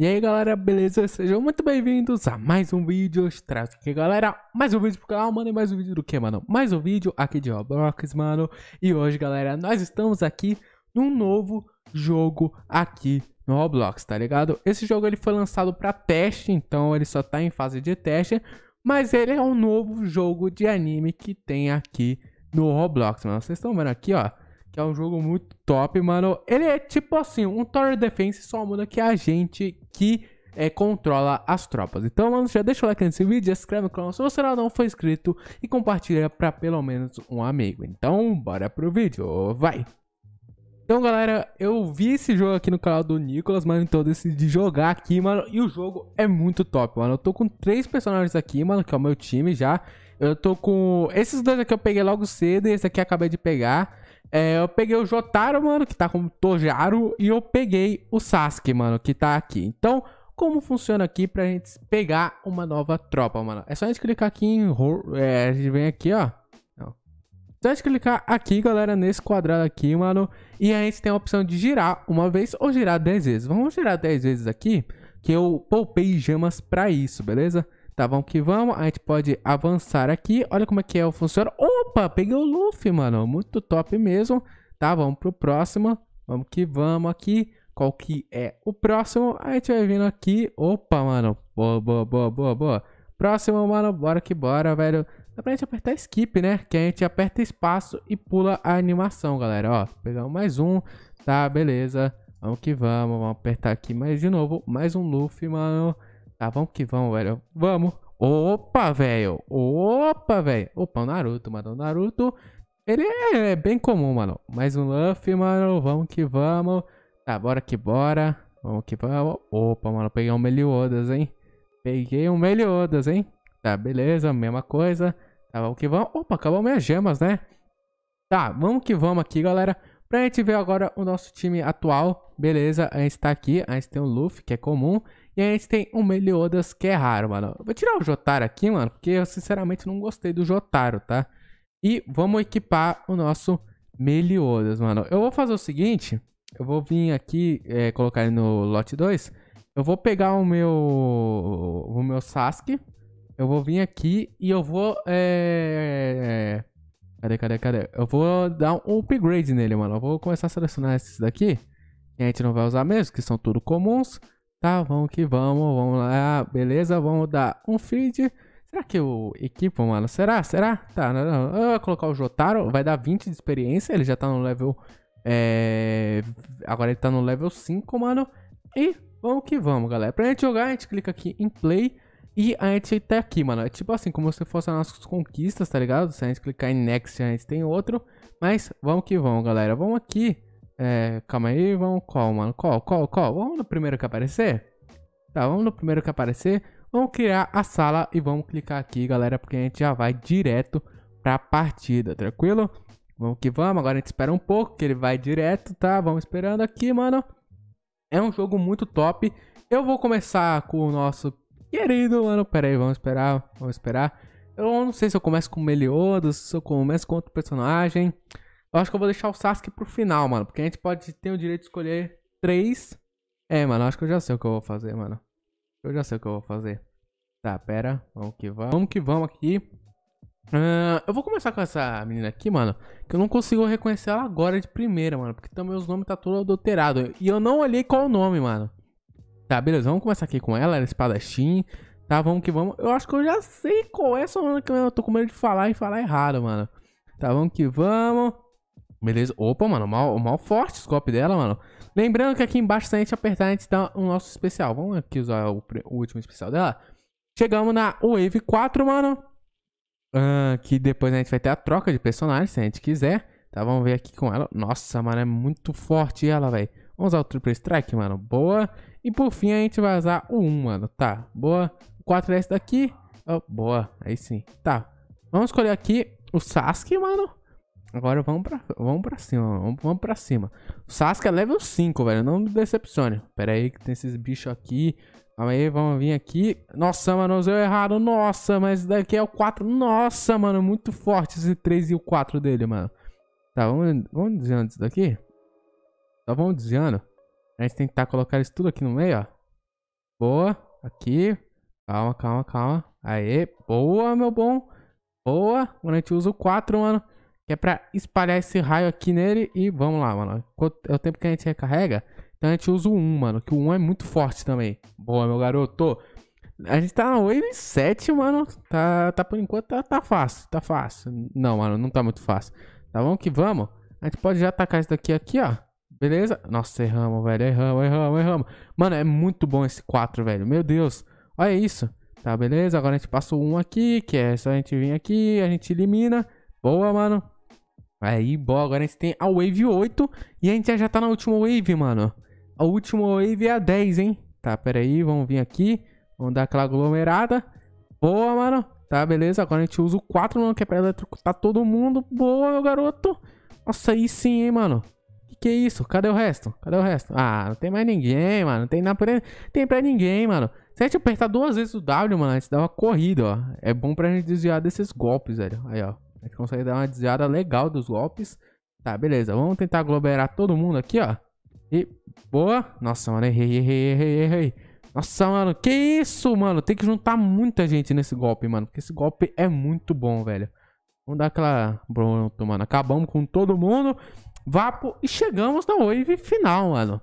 E aí galera, beleza? Sejam muito bem-vindos a mais um vídeo, eu trago aqui galera, mais um vídeo pro canal, mano, e mais um vídeo do que, mano? Mais um vídeo aqui de Roblox, mano, e hoje galera, nós estamos aqui num novo jogo aqui no Roblox, tá ligado? Esse jogo ele foi lançado pra teste, então ele só tá em fase de teste, mas ele é um novo jogo de anime que tem aqui no Roblox, mano, vocês estão vendo aqui, ó, que é um jogo muito top, mano. Ele é tipo assim, um Tower Defense só muda que a gente que é, controla as tropas. Então, mano, já deixa o like nesse vídeo, se inscreve no canal se você não for inscrito e compartilha para pelo menos um amigo. Então, bora pro vídeo, vai! Então, galera, eu vi esse jogo aqui no canal do Nicolas, mano, então eu decidi jogar aqui, mano, e o jogo é muito top, mano. Eu tô com três personagens aqui, mano, que é o meu time já. Eu tô com... Esses dois aqui eu peguei logo cedo e esse aqui acabei de pegar. É, eu peguei o Jotaro, mano, que tá como Tojaro, e eu peguei o Sasuke, mano, que tá aqui. Então, como funciona aqui pra gente pegar uma nova tropa, mano? É só a gente clicar aqui em... É, a gente vem aqui, ó. só a gente clicar aqui, galera, nesse quadrado aqui, mano. E a gente tem a opção de girar uma vez ou girar 10 vezes. Vamos girar 10 vezes aqui, que eu poupei gemas pra isso, beleza? Tá, vamos que vamos. A gente pode avançar aqui. Olha como é que é, o funciona. Opa, peguei o Luffy, mano. Muito top mesmo. Tá, vamos pro próximo. Vamos que vamos aqui. Qual que é o próximo? A gente vai vindo aqui. Opa, mano. Boa, boa, boa, boa, boa. Próximo, mano. Bora que bora, velho. Dá pra gente apertar skip, né? Que a gente aperta espaço e pula a animação, galera. Ó, pegamos mais um. Tá, beleza. Vamos que vamos. Vamos apertar aqui mais de novo. Mais um Luffy, mano. Tá, vamos que vamos, velho. Vamos. Opa, velho. Opa, velho. Opa, o Naruto, mano. O Naruto, ele é, é bem comum, mano. Mais um Luffy, mano. Vamos que vamos. Tá, bora que bora. Vamos que vamos. Opa, mano. Peguei um Meliodas, hein. Peguei um Meliodas, hein. Tá, beleza. Mesma coisa. Tá, vamos que vamos. Opa, acabou minhas gemas, né? Tá, vamos que vamos aqui, galera. Pra gente ver agora o nosso time atual. Beleza, a gente tá aqui. A gente tem o Luffy, que é comum. E aí a gente tem um Meliodas, que é raro, mano. vou tirar o Jotaro aqui, mano, porque eu sinceramente não gostei do Jotaro, tá? E vamos equipar o nosso Meliodas, mano. Eu vou fazer o seguinte, eu vou vir aqui, é, colocar ele no lote 2. Eu vou pegar o meu, o meu Sasuke, eu vou vir aqui e eu vou, é... Cadê, cadê, cadê? Eu vou dar um upgrade nele, mano. Eu vou começar a selecionar esses daqui, que a gente não vai usar mesmo, que são tudo comuns. Tá, vamos que vamos, vamos lá, ah, beleza, vamos dar um feed. Será que o equipo, mano? Será? Será? Tá, não, não. eu vou colocar o Jotaro, vai dar 20 de experiência, ele já tá no level... É... Agora ele tá no level 5, mano. E vamos que vamos, galera. Pra gente jogar, a gente clica aqui em play e a gente tá aqui, mano. É tipo assim, como se fosse as nossas conquistas, tá ligado? Se a gente clicar em next, a gente tem outro. Mas vamos que vamos, galera. Vamos aqui é, calma aí, vamos qual, mano? Qual, qual, qual? Vamos no primeiro que aparecer? Tá, vamos no primeiro que aparecer. Vamos criar a sala e vamos clicar aqui, galera, porque a gente já vai direto para a partida, tranquilo? Vamos que vamos, agora a gente espera um pouco que ele vai direto, tá? Vamos esperando aqui, mano. É um jogo muito top. Eu vou começar com o nosso querido, mano. Pera aí, vamos esperar, vamos esperar. Eu não sei se eu começo com o Meliodas, se eu começo com outro personagem. Eu acho que eu vou deixar o Sasuke pro final, mano. Porque a gente pode ter o direito de escolher três. É, mano, acho que eu já sei o que eu vou fazer, mano. Eu já sei o que eu vou fazer. Tá, pera. Vamos que vamos. Vamos que vamos aqui. Uh, eu vou começar com essa menina aqui, mano. Que eu não consigo reconhecer ela agora de primeira, mano. Porque também os nomes tá tudo adulterado. E eu não olhei qual o nome, mano. Tá, beleza. Vamos começar aqui com ela. Ela é espadachim. Tá, vamos que vamos. Eu acho que eu já sei qual é, essa, mano, que eu tô com medo de falar e falar errado, mano. Tá, vamos que vamos. Beleza? Opa, mano, mal, mal forte o scope dela, mano. Lembrando que aqui embaixo, se a gente apertar, a gente dá o nosso especial. Vamos aqui usar o, o último especial dela. Chegamos na Wave 4, mano. Uh, que depois a gente vai ter a troca de personagem, se a gente quiser. Tá, vamos ver aqui com ela. Nossa, mano, é muito forte ela, velho. Vamos usar o Triple Strike, mano. Boa. E por fim, a gente vai usar o 1, mano. Tá, boa. O 4 é esse daqui. Oh, boa, aí sim. Tá, vamos escolher aqui o Sasuke, mano. Agora vamos pra, vamos pra cima, vamos, vamos pra cima. O Sasuke é level 5, velho, não me decepcione. Pera aí que tem esses bichos aqui. Calma aí, vamos vir aqui. Nossa, mano, eu usei errado. Nossa, mas daqui é o 4. Nossa, mano, muito forte esse 3 e o 4 dele, mano. Tá, vamos, vamos desviando isso daqui. Tá, vamos desviando. A gente tentar colocar isso tudo aqui no meio, ó. Boa. Aqui. Calma, calma, calma. Aê. Boa, meu bom. Boa. Mano, a gente usa o 4, mano. Que é pra espalhar esse raio aqui nele e vamos lá, mano. É o tempo que a gente recarrega. Então a gente usa o 1, mano. Que o 1 é muito forte também. Boa, meu garoto. A gente tá na Wave 7, mano. Tá, tá por enquanto tá, tá fácil, tá fácil. Não, mano, não tá muito fácil. Tá bom que vamos. A gente pode já atacar isso daqui aqui, ó. Beleza? Nossa, erramos, velho. Erramos, erramos, erramos. Mano, é muito bom esse 4, velho. Meu Deus. Olha isso. Tá, beleza? Agora a gente passa o 1 aqui, que é só a gente vir aqui, a gente elimina. Boa, mano. Aí, boa. agora a gente tem a Wave 8 e a gente já tá na última Wave, mano. A última Wave é a 10, hein? Tá, pera aí, vamos vir aqui. Vamos dar aquela aglomerada. Boa, mano. Tá, beleza. Agora a gente usa o 4, mano, que é pra eletrocutar todo mundo. Boa, meu garoto. Nossa, aí sim, hein, mano. Que que é isso? Cadê o resto? Cadê o resto? Ah, não tem mais ninguém, mano. Não tem, na... tem pra ninguém, mano. Se a gente apertar duas vezes o W, mano, a gente dá uma corrida, ó. É bom pra gente desviar desses golpes, velho. Aí, ó. A gente consegue dar uma desviada legal dos golpes. Tá, beleza. Vamos tentar aglomerar todo mundo aqui, ó. E boa. Nossa, mano, errei, errei, errei, errei. Nossa, mano, que isso, mano. Tem que juntar muita gente nesse golpe, mano. Porque esse golpe é muito bom, velho. Vamos dar aquela... Pronto, mano. Acabamos com todo mundo. Vapo. E chegamos na wave final, mano.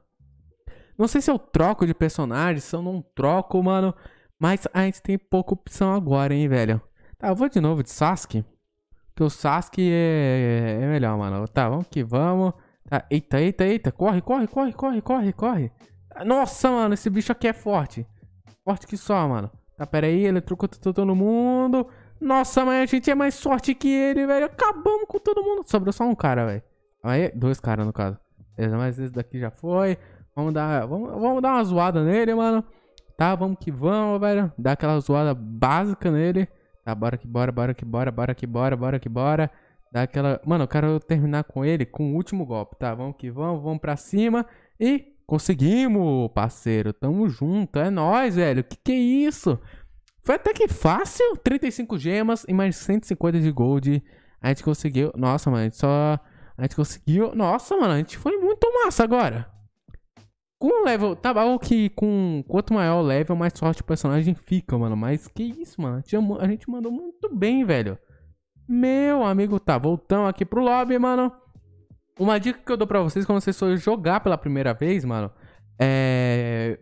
Não sei se eu troco de personagem, se eu não troco, mano. Mas a gente tem pouca opção agora, hein, velho. Tá, eu vou de novo de Sasuke que o Sasuke é, é, é melhor, mano. Tá, vamos que vamos. Tá, eita, eita, eita. Corre, corre, corre, corre, corre, corre. Nossa, mano, esse bicho aqui é forte. Forte que só, mano. Tá, pera aí, ele trocou todo mundo. Nossa, mas a gente é mais sorte que ele, velho. Acabamos com todo mundo. Sobrou só um cara, velho. Aí, dois caras, no caso. Beleza, mas esse daqui já foi. Vamos dar, vamos, vamos dar uma zoada nele, mano. Tá, vamos que vamos, velho. Dar aquela zoada básica nele. Tá, bora que bora, bora que bora, bora que bora, bora que bora. Dá aquela. Mano, eu quero terminar com ele com o último golpe, tá? Vamos que vamos, vamos pra cima. E conseguimos, parceiro. Tamo junto, é nóis, velho. Que que é isso? Foi até que fácil. 35 gemas e mais 150 de gold. A gente conseguiu. Nossa, mano, a gente só. A gente conseguiu. Nossa, mano, a gente foi muito massa agora. Com o level, tá bom que com quanto maior o level, mais forte o personagem fica, mano. Mas que isso, mano. A gente mandou muito bem, velho. Meu amigo, tá, voltando aqui pro lobby, mano. Uma dica que eu dou pra vocês quando vocês forem jogar pela primeira vez, mano, é...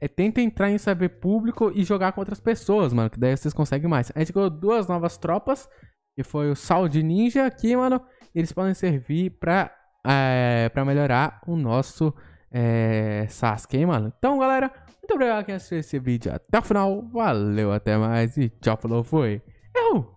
é tenta entrar em saber público e jogar com outras pessoas, mano, que daí vocês conseguem mais. A gente ganhou duas novas tropas, que foi o Sal de Ninja aqui, mano. Eles podem servir pra, é, pra melhorar o nosso é, Sasuke, hein, mano? Então, galera, muito obrigado quem assistiu esse vídeo até o final. Valeu, até mais e tchau, falou, foi. Eu!